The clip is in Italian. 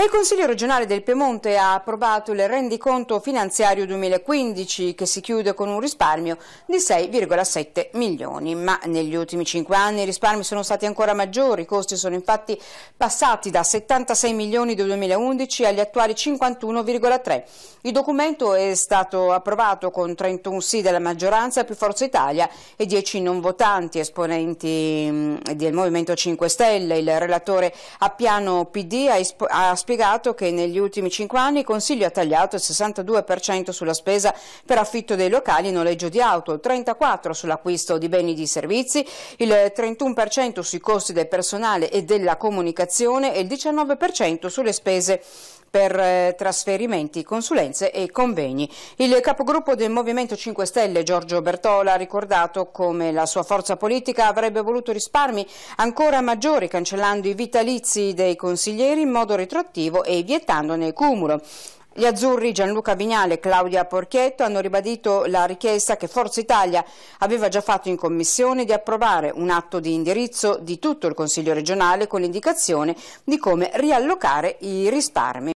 Il Consiglio regionale del Piemonte ha approvato il rendiconto finanziario 2015 che si chiude con un risparmio di 6,7 milioni, ma negli ultimi 5 anni i risparmi sono stati ancora maggiori, i costi sono infatti passati da 76 milioni del 2011 agli attuali 51,3. Il documento è stato approvato con 31 sì della maggioranza più Forza Italia e 10 non votanti esponenti mm, del Movimento 5 Stelle. Il relatore a piano PD ha spiegato che negli ultimi 5 anni il Consiglio ha tagliato il 62% sulla spesa per affitto dei locali e noleggio di auto, il 34% sull'acquisto di beni e di servizi, il 31% sui costi del personale e della comunicazione e il 19% sulle spese per eh, trasferimenti, consulenze e convegni. Il capogruppo del Movimento 5 Stelle, Giorgio Bertola, ha ricordato come la sua forza politica avrebbe voluto risparmi ancora maggiori cancellando i vitalizi dei consiglieri in modo retroattivo e vietandone il cumulo. Gli azzurri Gianluca Vignale e Claudia Porchietto hanno ribadito la richiesta che Forza Italia aveva già fatto in commissione di approvare un atto di indirizzo di tutto il Consiglio regionale con l'indicazione di come riallocare i risparmi.